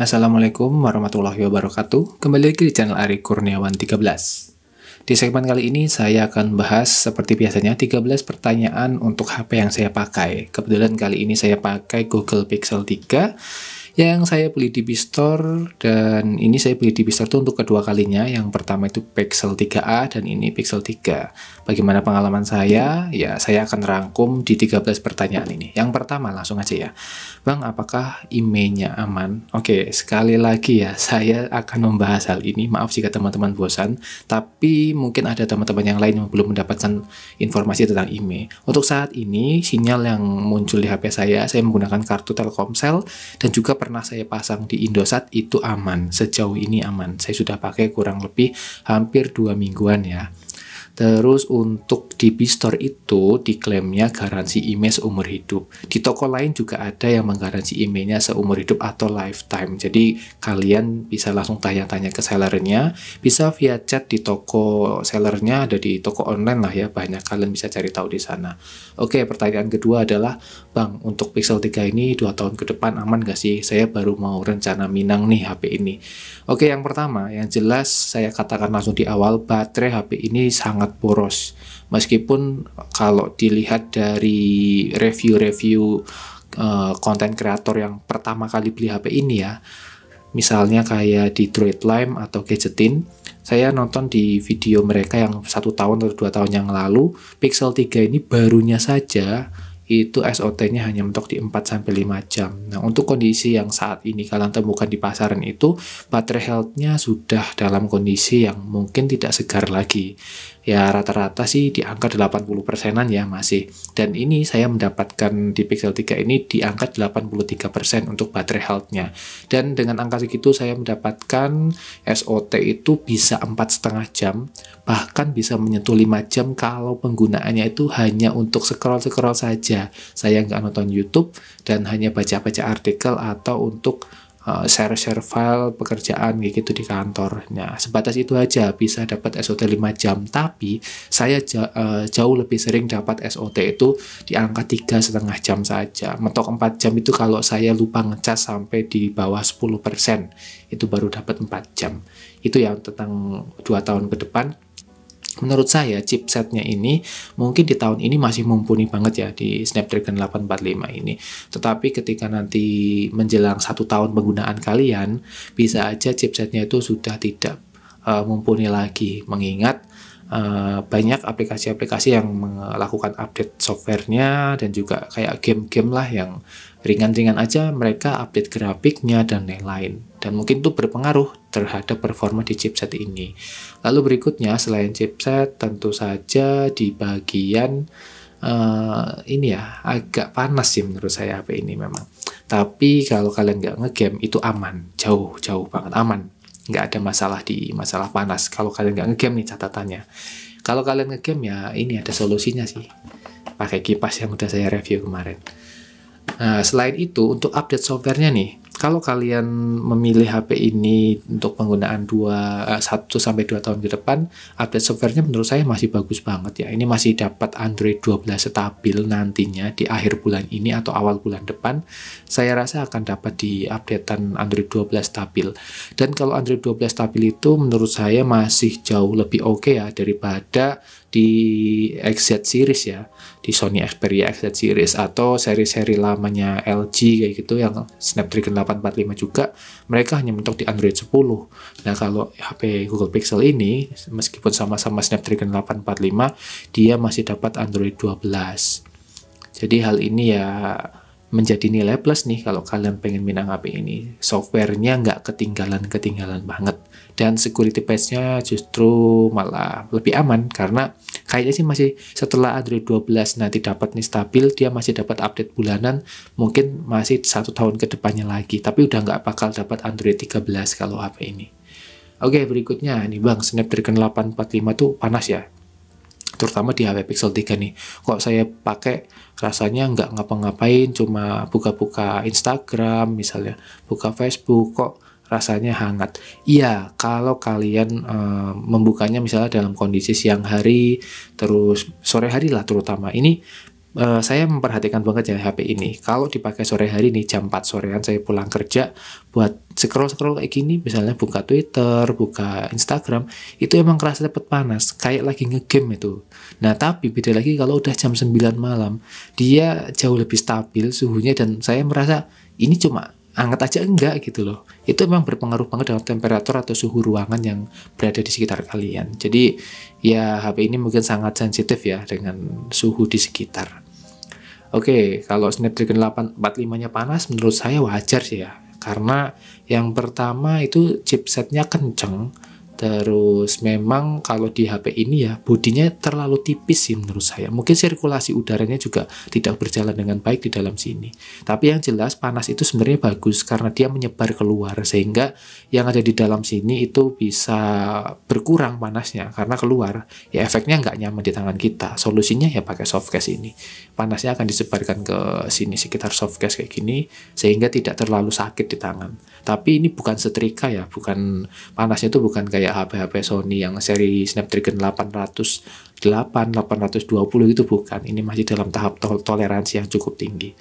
Assalamualaikum warahmatullahi wabarakatuh. Kembali lagi di channel Ari Kurniawan 13. Di segmen kali ini saya akan bahas seperti biasanya 13 pertanyaan untuk HP yang saya pakai. Kebetulan kali ini saya pakai Google Pixel 3 yang saya beli di Bistore dan ini saya beli di Bistore itu untuk kedua kalinya. Yang pertama itu Pixel 3a dan ini Pixel 3. Bagaimana pengalaman saya? Ya. ya, saya akan rangkum di 13 pertanyaan ini. Yang pertama langsung aja ya. Bang, apakah emailnya aman? Oke, sekali lagi ya, saya akan membahas hal ini. Maaf jika teman-teman bosan, tapi mungkin ada teman-teman yang lain yang belum mendapatkan informasi tentang IME. Untuk saat ini, sinyal yang muncul di HP saya, saya menggunakan kartu Telkomsel dan juga pernah saya pasang di Indosat itu aman. Sejauh ini aman. Saya sudah pakai kurang lebih hampir dua mingguan ya. Terus untuk di Bistore itu diklaimnya garansi email seumur hidup. Di toko lain juga ada yang menggaransi emailnya seumur hidup atau lifetime. Jadi kalian bisa langsung tanya-tanya ke sellernya, bisa via chat di toko sellernya ada di toko online lah ya banyak kalian bisa cari tahu di sana. Oke, pertanyaan kedua adalah, Bang, untuk Pixel 3 ini dua tahun ke depan aman gak sih? Saya baru mau rencana minang nih HP ini. Oke, yang pertama, yang jelas saya katakan langsung di awal, baterai HP ini sangat sangat boros. Meskipun kalau dilihat dari review-review eh, konten kreator yang pertama kali beli HP ini ya, misalnya kayak di Droidlime atau Gadgetin, saya nonton di video mereka yang satu tahun atau dua tahun yang lalu, Pixel 3 ini barunya saja itu SOT-nya hanya mentok di 4 sampai 5 jam. Nah, untuk kondisi yang saat ini kalian temukan di pasaran itu, baterai health-nya sudah dalam kondisi yang mungkin tidak segar lagi ya rata-rata sih di angka 80 persenan ya masih. Dan ini saya mendapatkan di Pixel 3 ini di angka 83 persen untuk baterai healthnya Dan dengan angka segitu saya mendapatkan SOT itu bisa empat setengah jam, bahkan bisa menyentuh 5 jam kalau penggunaannya itu hanya untuk scroll-scroll saja. Saya nggak nonton YouTube dan hanya baca-baca artikel atau untuk Eh, share-share file pekerjaan gitu di kantor. Nah, sebatas itu aja bisa dapat SOT 5 jam, tapi saya eh, jauh lebih sering dapat SOT itu di angka tiga setengah jam saja. Mentok 4 jam itu kalau saya lupa ngecas sampai di bawah 10%, itu baru dapat 4 jam. Itu yang tentang dua tahun ke depan menurut saya chipsetnya ini mungkin di tahun ini masih mumpuni banget ya di Snapdragon 845 ini. Tetapi ketika nanti menjelang satu tahun penggunaan kalian, bisa aja chipsetnya itu sudah tidak uh, mumpuni lagi, mengingat Uh, banyak aplikasi-aplikasi yang melakukan update softwarenya dan juga kayak game-game lah yang ringan-ringan aja mereka update grafiknya dan lain-lain dan mungkin itu berpengaruh terhadap performa di chipset ini. Lalu berikutnya selain chipset tentu saja di bagian uh, ini ya agak panas sih menurut saya HP ini memang. Tapi kalau kalian nggak ngegame itu aman, jauh jauh banget aman, nggak ada masalah di masalah panas. Kalau kalian nggak ngegame nih catatannya. Kalau kalian ngegame ya ini ada solusinya sih pakai kipas yang udah saya review kemarin. Nah, selain itu untuk update softwarenya nih kalau kalian memilih HP ini untuk penggunaan 2 1 eh, sampai 2 tahun ke depan, update softwarenya menurut saya masih bagus banget ya. Ini masih dapat Android 12 stabil nantinya di akhir bulan ini atau awal bulan depan. Saya rasa akan dapat di updatean Android 12 stabil. Dan kalau Android 12 stabil itu menurut saya masih jauh lebih oke okay ya daripada di XZ series ya di Sony Xperia XZ series atau seri-seri lamanya LG kayak gitu yang Snapdragon 845 juga mereka hanya mentok di Android 10 nah kalau HP Google Pixel ini meskipun sama-sama Snapdragon 845 dia masih dapat Android 12 jadi hal ini ya menjadi nilai plus nih kalau kalian pengen minang HP ini softwarenya nggak ketinggalan-ketinggalan banget dan security patch-nya justru malah lebih aman karena kayaknya sih masih setelah Android 12 nanti dapat nih stabil dia masih dapat update bulanan mungkin masih satu tahun ke depannya lagi tapi udah nggak bakal dapat Android 13 kalau HP ini oke berikutnya nih bang Snapdragon 845 tuh panas ya terutama di HP Pixel 3 nih kok saya pakai rasanya nggak ngapa-ngapain cuma buka-buka Instagram misalnya buka Facebook kok rasanya hangat. Iya, kalau kalian e, membukanya misalnya dalam kondisi siang hari, terus sore hari lah terutama. Ini e, saya memperhatikan banget ya HP ini. Kalau dipakai sore hari nih jam 4 sorean saya pulang kerja buat scroll-scroll kayak gini, misalnya buka Twitter, buka Instagram, itu emang kerasa dapet panas, kayak lagi ngegame itu. Nah, tapi beda lagi kalau udah jam 9 malam, dia jauh lebih stabil suhunya dan saya merasa ini cuma anget aja enggak gitu loh. Itu memang berpengaruh banget dengan temperatur atau suhu ruangan yang berada di sekitar kalian. Jadi ya HP ini mungkin sangat sensitif ya dengan suhu di sekitar. Oke, kalau Snapdragon 845-nya panas menurut saya wajar sih ya. Karena yang pertama itu chipsetnya kenceng, Terus memang kalau di HP ini ya bodinya terlalu tipis sih menurut saya. Mungkin sirkulasi udaranya juga tidak berjalan dengan baik di dalam sini. Tapi yang jelas panas itu sebenarnya bagus karena dia menyebar keluar sehingga yang ada di dalam sini itu bisa berkurang panasnya karena keluar ya efeknya nggak nyaman di tangan kita. Solusinya ya pakai softcase ini. Panasnya akan disebarkan ke sini sekitar softcase kayak gini sehingga tidak terlalu sakit di tangan. Tapi ini bukan setrika ya, bukan panasnya itu bukan kayak kayak HP-HP Sony yang seri Snapdragon 800, 8, 820 itu bukan. Ini masih dalam tahap tol toleransi yang cukup tinggi.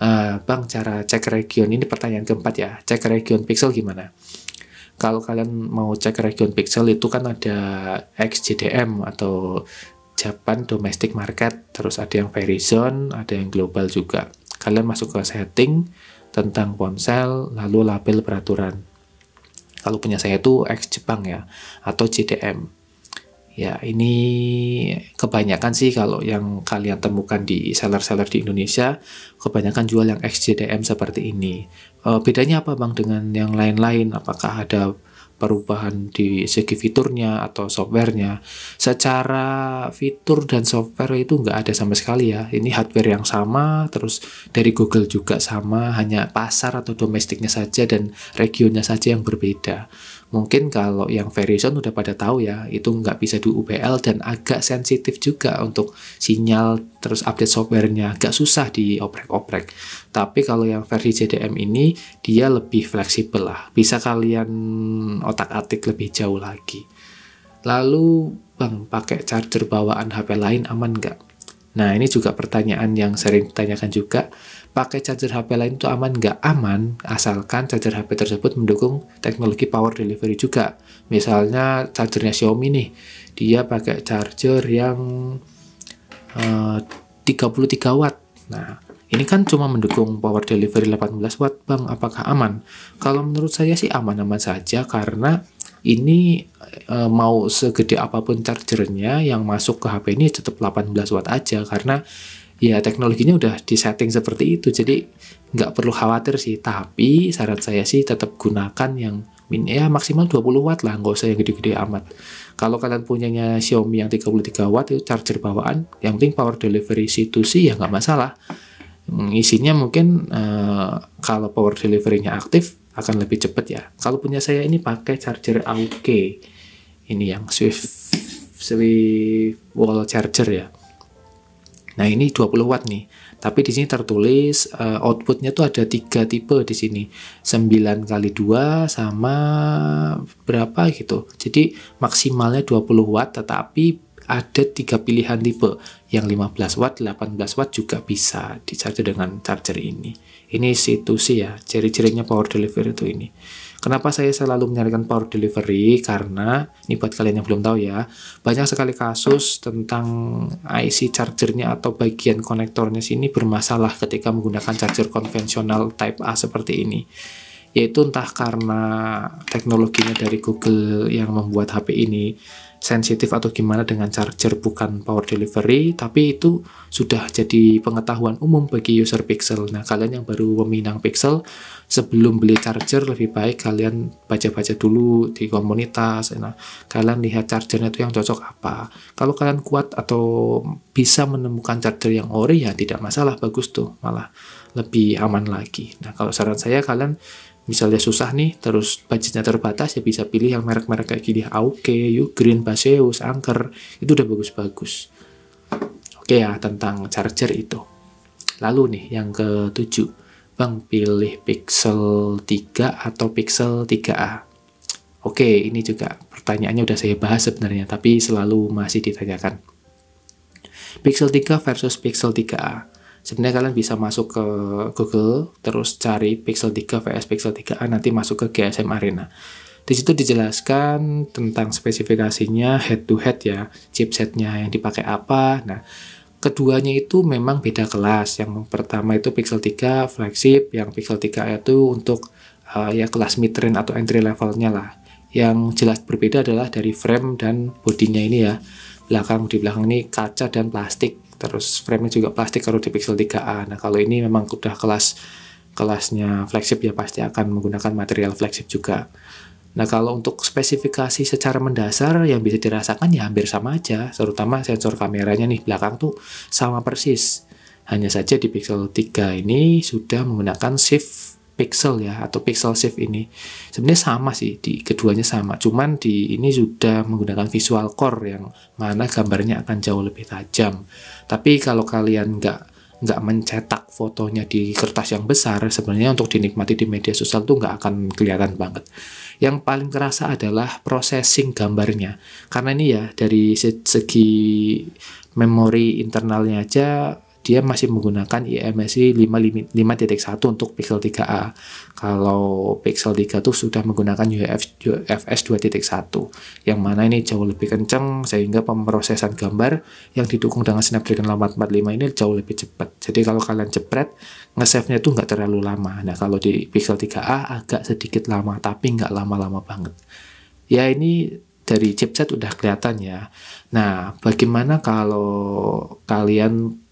Uh, bang, cara cek region ini pertanyaan keempat ya. Cek region pixel gimana? Kalau kalian mau cek region pixel itu kan ada XJDM atau Japan Domestic Market, terus ada yang Verizon, ada yang global juga. Kalian masuk ke setting tentang ponsel, lalu label peraturan kalau punya saya itu ex Jepang ya atau CDM ya ini kebanyakan sih kalau yang kalian temukan di seller-seller di Indonesia kebanyakan jual yang XJDM seperti ini e, bedanya apa bang dengan yang lain-lain apakah ada perubahan di segi fiturnya atau softwarenya. Secara fitur dan software itu nggak ada sama sekali ya. Ini hardware yang sama, terus dari Google juga sama, hanya pasar atau domestiknya saja dan regionnya saja yang berbeda mungkin kalau yang variation udah pada tahu ya itu nggak bisa di UBL dan agak sensitif juga untuk sinyal terus update softwarenya agak susah di oprek oprek tapi kalau yang versi JDM ini dia lebih fleksibel lah bisa kalian otak-atik lebih jauh lagi lalu bang pakai charger bawaan HP lain aman nggak? Nah ini juga pertanyaan yang sering ditanyakan juga pakai charger HP lain itu aman nggak aman asalkan charger HP tersebut mendukung teknologi power delivery juga misalnya chargernya Xiaomi nih dia pakai charger yang eh, uh, 33 watt nah ini kan cuma mendukung power delivery 18 watt bang apakah aman kalau menurut saya sih aman-aman saja karena ini e, mau segede apapun chargernya yang masuk ke HP ini tetap 18 watt aja karena ya teknologinya udah di setting seperti itu jadi nggak perlu khawatir sih tapi syarat saya sih tetap gunakan yang min ya maksimal 20 watt lah nggak usah yang gede-gede amat kalau kalian punyanya Xiaomi yang 33 watt itu charger bawaan yang penting power delivery situ sih ya nggak masalah hmm, isinya mungkin uh, kalau power deliverynya aktif akan lebih cepat ya kalau punya saya ini pakai charger AUK ini yang Swift Swift wall charger ya Nah ini 20 watt nih, tapi di sini tertulis uh, outputnya tuh ada tiga tipe di sini, 9 kali 2 sama berapa gitu. Jadi maksimalnya 20 watt, tetapi ada tiga pilihan tipe, yang 15 watt, 18 watt juga bisa di dengan charger ini. Ini situ sih ya, ciri-cirinya power delivery itu ini. Kenapa saya selalu menyarankan power delivery? Karena ini buat kalian yang belum tahu ya, banyak sekali kasus tentang IC chargernya atau bagian konektornya sini bermasalah ketika menggunakan charger konvensional Type A seperti ini. Yaitu entah karena teknologinya dari Google yang membuat HP ini sensitif atau gimana dengan charger bukan power delivery tapi itu sudah jadi pengetahuan umum bagi user Pixel nah kalian yang baru meminang Pixel sebelum beli charger lebih baik kalian baca-baca dulu di komunitas nah kalian lihat chargernya itu yang cocok apa kalau kalian kuat atau bisa menemukan charger yang ori ya tidak masalah bagus tuh malah lebih aman lagi nah kalau saran saya kalian misalnya susah nih terus budgetnya terbatas ya bisa pilih yang merek-merek kayak gini Auke, Ugreen, Baseus, Angker itu udah bagus-bagus oke ya tentang charger itu lalu nih yang ketujuh Bang pilih Pixel 3 atau Pixel 3a oke ini juga pertanyaannya udah saya bahas sebenarnya tapi selalu masih ditanyakan Pixel 3 versus Pixel 3a sebenarnya kalian bisa masuk ke Google terus cari Pixel 3 vs Pixel 3a nanti masuk ke GSM Arena di situ dijelaskan tentang spesifikasinya head to head ya chipsetnya yang dipakai apa nah keduanya itu memang beda kelas. Yang pertama itu Pixel 3 flagship, yang Pixel 3 a itu untuk uh, ya kelas mid range atau entry levelnya lah. Yang jelas berbeda adalah dari frame dan bodinya ini ya. Belakang di belakang ini kaca dan plastik terus frame-nya juga plastik kalau di Pixel 3a nah kalau ini memang udah kelas kelasnya flagship ya pasti akan menggunakan material flagship juga nah kalau untuk spesifikasi secara mendasar yang bisa dirasakan ya hampir sama aja terutama sensor kameranya nih belakang tuh sama persis hanya saja di Pixel 3 ini sudah menggunakan shift pixel ya atau pixel shift ini sebenarnya sama sih di keduanya sama cuman di ini sudah menggunakan visual core yang mana gambarnya akan jauh lebih tajam tapi kalau kalian nggak nggak mencetak fotonya di kertas yang besar sebenarnya untuk dinikmati di media sosial tuh nggak akan kelihatan banget yang paling terasa adalah processing gambarnya karena ini ya dari segi memori internalnya aja dia masih menggunakan IMSI 5.1 untuk Pixel 3a. Kalau Pixel 3 itu sudah menggunakan UF, UFS 2.1 yang mana ini jauh lebih kencang sehingga pemrosesan gambar yang didukung dengan Snapdragon 845 ini jauh lebih cepat. Jadi kalau kalian jepret, nge-save-nya itu nggak terlalu lama. Nah kalau di Pixel 3a agak sedikit lama tapi nggak lama-lama banget. Ya ini dari chipset udah kelihatan ya. Nah, bagaimana kalau kalian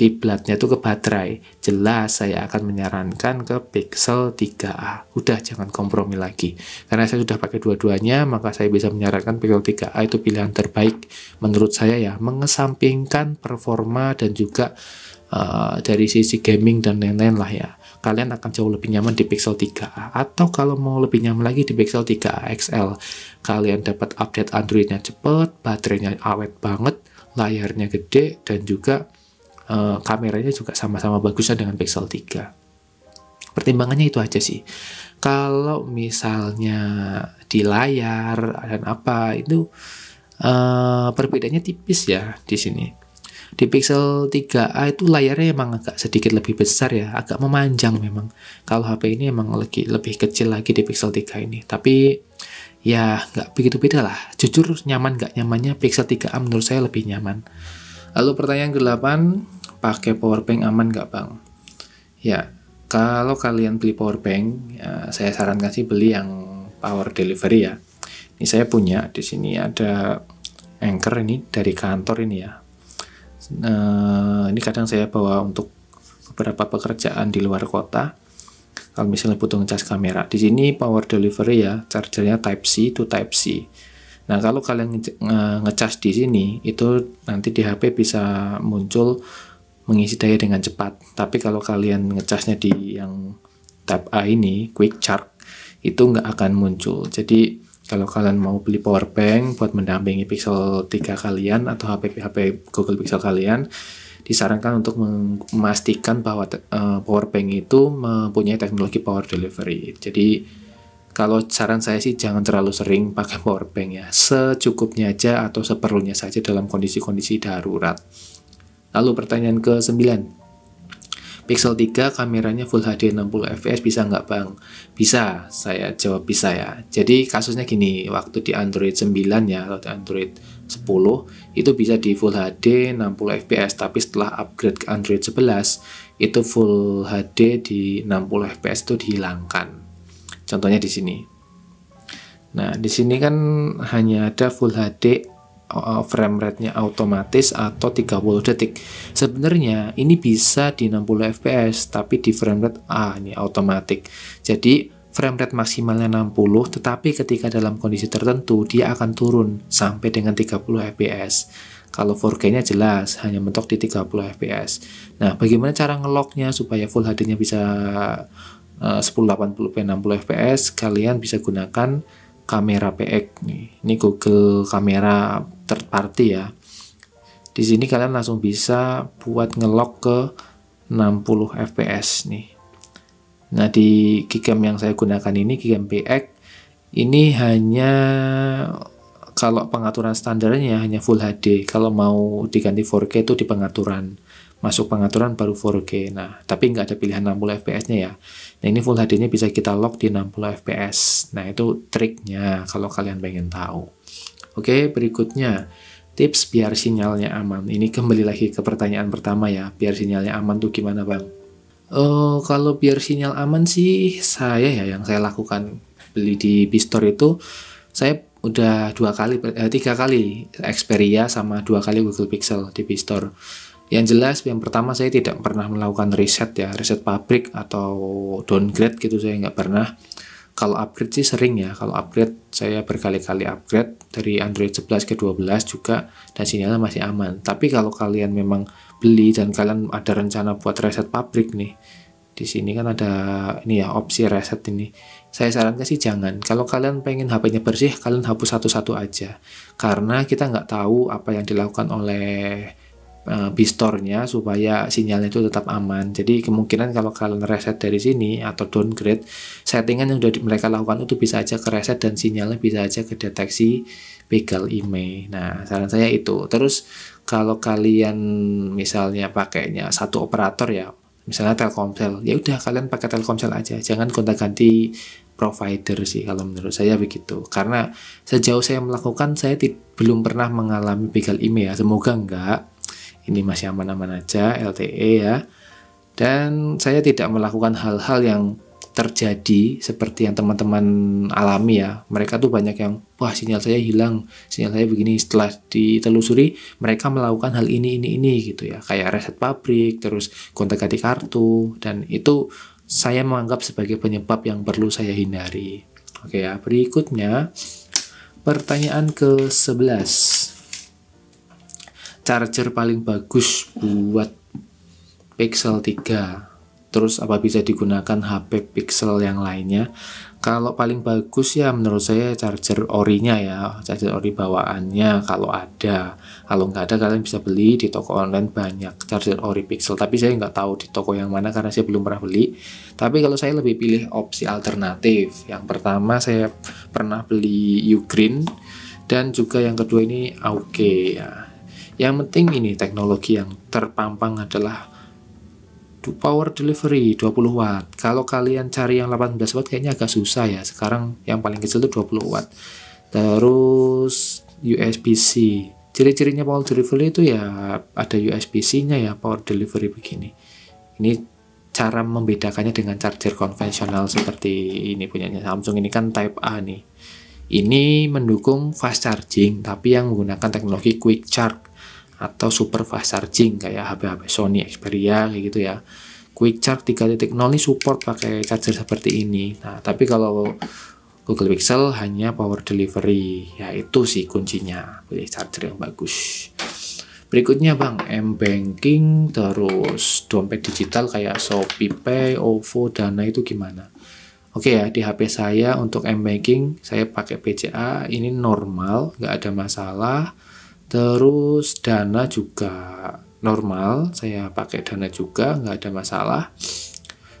kiblatnya itu ke baterai jelas saya akan menyarankan ke Pixel 3a udah jangan kompromi lagi karena saya sudah pakai dua-duanya maka saya bisa menyarankan Pixel 3a itu pilihan terbaik menurut saya ya mengesampingkan performa dan juga uh, dari sisi gaming dan lain-lain lah ya kalian akan jauh lebih nyaman di Pixel 3a atau kalau mau lebih nyaman lagi di Pixel 3a XL kalian dapat update Androidnya cepat baterainya awet banget layarnya gede dan juga Eh, kameranya juga sama-sama bagusnya dengan Pixel 3 pertimbangannya itu aja sih kalau misalnya di layar dan apa itu uh, perbedaannya tipis ya di sini di Pixel 3a itu layarnya emang agak sedikit lebih besar ya, agak memanjang memang. Kalau HP ini emang lebih lebih kecil lagi di Pixel 3 ini, tapi ya nggak begitu beda lah. Jujur nyaman nggak nyamannya Pixel 3a menurut saya lebih nyaman. Lalu pertanyaan ke-8, pakai power bank aman nggak bang? Ya, kalau kalian beli power bank, ya, saya sarankan sih beli yang power delivery ya. Ini saya punya di sini ada anchor ini dari kantor ini ya. Nah, ini kadang saya bawa untuk beberapa pekerjaan di luar kota. Kalau misalnya butuh ngecas kamera, di sini power delivery ya, chargernya Type C to Type C. Nah, kalau kalian ngecas di sini, itu nanti di HP bisa muncul mengisi daya dengan cepat. Tapi kalau kalian ngecasnya di yang tab A ini, quick charge, itu nggak akan muncul. Jadi kalau kalian mau beli power bank buat mendampingi Pixel 3 kalian atau HP HP Google Pixel kalian, disarankan untuk memastikan bahwa uh, power bank itu mempunyai teknologi power delivery. Jadi kalau saran saya sih jangan terlalu sering pakai power bank ya, secukupnya aja atau seperlunya saja dalam kondisi-kondisi darurat. Lalu pertanyaan ke-9. Pixel 3 kameranya Full HD 60 fps bisa nggak bang? Bisa, saya jawab bisa ya. Jadi kasusnya gini, waktu di Android 9 ya, atau di Android 10 itu bisa di Full HD 60 fps tapi setelah upgrade ke Android 11 itu Full HD di 60 fps itu dihilangkan contohnya di sini nah di sini kan hanya ada Full HD Eh, frame rate-nya otomatis atau 30 detik. Sebenarnya ini bisa di 60 fps tapi di frame rate A ini otomatis. Jadi frame rate maksimalnya 60 tetapi ketika dalam kondisi tertentu dia akan turun sampai dengan 30 fps. Kalau 4K-nya jelas hanya mentok di 30 fps. Nah, bagaimana cara ngeloknya supaya full HD-nya bisa 1080p 60 fps? Kalian bisa gunakan kamera PX nih. Ini Google kamera third party ya. Di sini kalian langsung bisa buat ngelok ke 60 fps nih. Nah di Gcam yang saya gunakan ini Gcam PX ini hanya kalau pengaturan standarnya hanya Full HD. Kalau mau diganti 4K itu di pengaturan masuk pengaturan baru 4K. Nah, tapi nggak ada pilihan 60 fps-nya ya. Nah, ini Full HD-nya bisa kita lock di 60 fps. Nah, itu triknya kalau kalian pengen tahu. Oke, berikutnya tips biar sinyalnya aman. Ini kembali lagi ke pertanyaan pertama ya, biar sinyalnya aman tuh gimana bang? Oh, kalau biar sinyal aman sih saya ya yang saya lakukan beli di Bistor itu saya udah dua kali eh, tiga kali Xperia sama dua kali Google Pixel di Bistor. Yang jelas, yang pertama saya tidak pernah melakukan riset ya, riset pabrik atau downgrade gitu saya nggak pernah. Kalau upgrade sih sering ya, kalau upgrade saya berkali-kali upgrade dari Android 11 ke 12 juga dan sinyalnya masih aman. Tapi kalau kalian memang beli dan kalian ada rencana buat reset pabrik nih, di sini kan ada ini ya opsi reset ini. Saya sarankan sih jangan. Kalau kalian pengen HP-nya bersih, kalian hapus satu-satu aja. Karena kita nggak tahu apa yang dilakukan oleh Eh, bistornya supaya sinyalnya itu tetap aman. Jadi kemungkinan kalau kalian reset dari sini atau downgrade, settingan yang sudah mereka lakukan itu bisa aja ke reset dan sinyalnya bisa aja ke kedeteksi begal IMEI. Nah, saran saya itu. Terus kalau kalian misalnya pakainya satu operator ya, misalnya Telkomsel, ya udah kalian pakai Telkomsel aja. Jangan gonta-ganti provider sih kalau menurut saya begitu karena sejauh saya melakukan saya belum pernah mengalami begal IMEI ya semoga enggak ini masih aman-aman aja LTE ya dan saya tidak melakukan hal-hal yang terjadi seperti yang teman-teman alami ya mereka tuh banyak yang wah sinyal saya hilang sinyal saya begini setelah ditelusuri mereka melakukan hal ini ini ini gitu ya kayak reset pabrik terus kontak ganti kartu dan itu saya menganggap sebagai penyebab yang perlu saya hindari oke ya berikutnya pertanyaan ke 11 charger paling bagus buat Pixel 3 terus apa bisa digunakan HP Pixel yang lainnya kalau paling bagus ya menurut saya charger orinya ya charger ori bawaannya kalau ada kalau nggak ada kalian bisa beli di toko online banyak charger ori pixel tapi saya nggak tahu di toko yang mana karena saya belum pernah beli tapi kalau saya lebih pilih opsi alternatif yang pertama saya pernah beli Ugreen dan juga yang kedua ini okay, ya yang penting ini teknologi yang terpampang adalah power delivery 20 watt. Kalau kalian cari yang 18 watt kayaknya agak susah ya. Sekarang yang paling kecil itu 20 watt. Terus USB-C. Ciri-cirinya power delivery itu ya ada USB-C-nya ya power delivery begini. Ini cara membedakannya dengan charger konvensional seperti ini punya Samsung ini kan Type A nih. Ini mendukung fast charging tapi yang menggunakan teknologi quick charge atau super fast charging kayak HP-HP Sony Xperia kayak gitu ya. Quick Charge 3.0 ini support pakai charger seperti ini. Nah, tapi kalau Google Pixel hanya power delivery, ya itu sih kuncinya. Pilih charger yang bagus. Berikutnya Bang, M-Banking, terus dompet digital kayak Shopee Pay, OVO, Dana itu gimana? Oke ya, di HP saya untuk M-Banking saya pakai BCA ini normal, nggak ada masalah terus dana juga normal saya pakai dana juga nggak ada masalah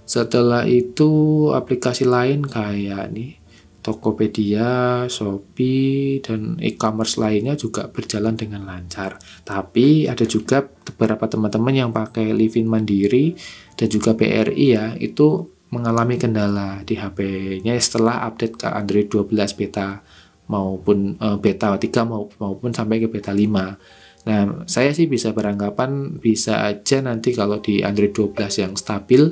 setelah itu aplikasi lain kayak nih Tokopedia, Shopee, dan e-commerce lainnya juga berjalan dengan lancar. Tapi ada juga beberapa teman-teman yang pakai Livin Mandiri dan juga BRI ya, itu mengalami kendala di HP-nya setelah update ke Android 12 beta maupun uh, beta 3 maupun sampai ke beta 5. Nah, saya sih bisa beranggapan bisa aja nanti kalau di Android 12 yang stabil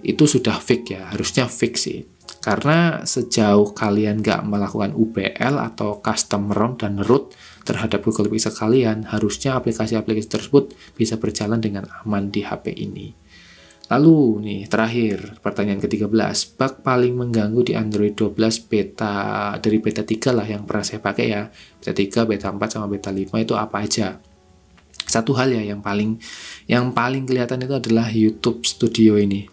itu sudah fix ya, harusnya fix sih. Karena sejauh kalian gak melakukan UPL atau custom ROM dan root terhadap Google Pixel kalian, harusnya aplikasi-aplikasi tersebut bisa berjalan dengan aman di HP ini. Lalu nih terakhir pertanyaan ke-13, bug paling mengganggu di Android 12 beta dari beta 3 lah yang pernah saya pakai ya. Beta 3, beta 4 sama beta 5 itu apa aja? Satu hal ya yang paling yang paling kelihatan itu adalah YouTube Studio ini.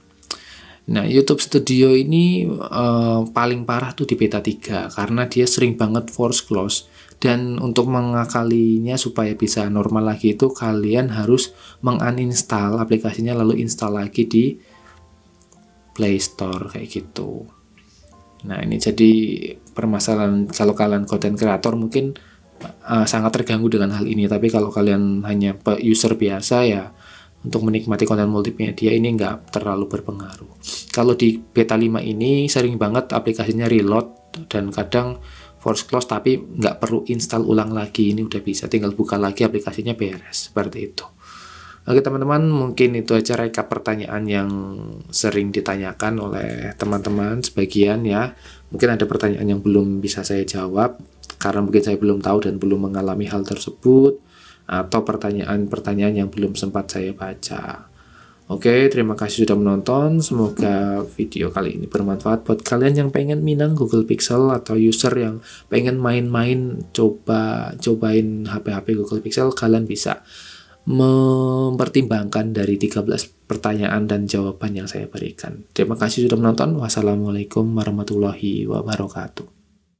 Nah, YouTube Studio ini uh, paling parah tuh di beta 3 karena dia sering banget force close dan untuk mengakalinya supaya bisa normal lagi itu kalian harus menguninstall aplikasinya lalu install lagi di Play Store kayak gitu. Nah, ini jadi permasalahan kalau kalian konten kreator mungkin uh, sangat terganggu dengan hal ini, tapi kalau kalian hanya user biasa ya untuk menikmati konten multimedia ini nggak terlalu berpengaruh. Kalau di beta 5 ini sering banget aplikasinya reload dan kadang force close tapi nggak perlu install ulang lagi ini udah bisa tinggal buka lagi aplikasinya beres seperti itu Oke teman-teman mungkin itu aja recap pertanyaan yang sering ditanyakan oleh teman-teman sebagian ya mungkin ada pertanyaan yang belum bisa saya jawab karena mungkin saya belum tahu dan belum mengalami hal tersebut atau pertanyaan-pertanyaan yang belum sempat saya baca Oke, terima kasih sudah menonton. Semoga video kali ini bermanfaat buat kalian yang pengen minang Google Pixel atau user yang pengen main-main coba cobain HP-HP Google Pixel, kalian bisa mempertimbangkan dari 13 pertanyaan dan jawaban yang saya berikan. Terima kasih sudah menonton. Wassalamualaikum warahmatullahi wabarakatuh.